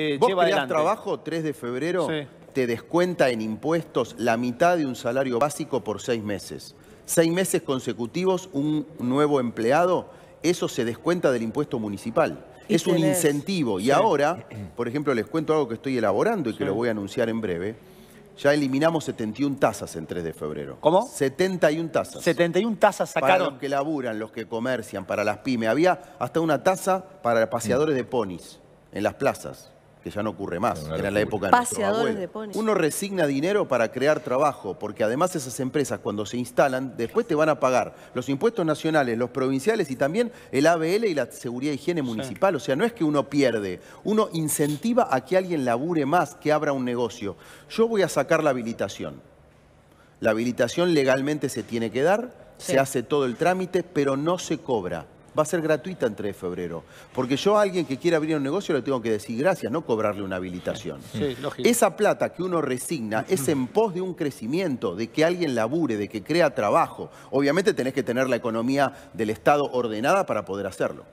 Eh, ¿Vos lleva trabajo 3 de febrero? Te descuenta en impuestos la mitad de un salario básico por seis meses. Seis meses consecutivos, un nuevo empleado, eso se descuenta del impuesto municipal. Es un incentivo. Y ahora, por ejemplo, les cuento algo que estoy elaborando y que lo voy a anunciar en breve. Ya eliminamos 71 tasas en 3 de febrero. ¿Cómo? 71 tasas. 71 tasas sacaron. Para los que laburan, los que comercian, para las pymes. Había hasta una tasa para paseadores de ponis en las plazas que ya no ocurre más, que era la época de Paseadores Uno resigna dinero para crear trabajo, porque además esas empresas cuando se instalan, después te van a pagar los impuestos nacionales, los provinciales y también el ABL y la seguridad y higiene municipal. O sea, no es que uno pierde, uno incentiva a que alguien labure más, que abra un negocio. Yo voy a sacar la habilitación. La habilitación legalmente se tiene que dar, se hace todo el trámite, pero no se cobra va a ser gratuita entre febrero. Porque yo a alguien que quiere abrir un negocio le tengo que decir gracias, no cobrarle una habilitación. Esa plata que uno resigna es en pos de un crecimiento, de que alguien labure, de que crea trabajo. Obviamente tenés que tener la economía del Estado ordenada para poder hacerlo.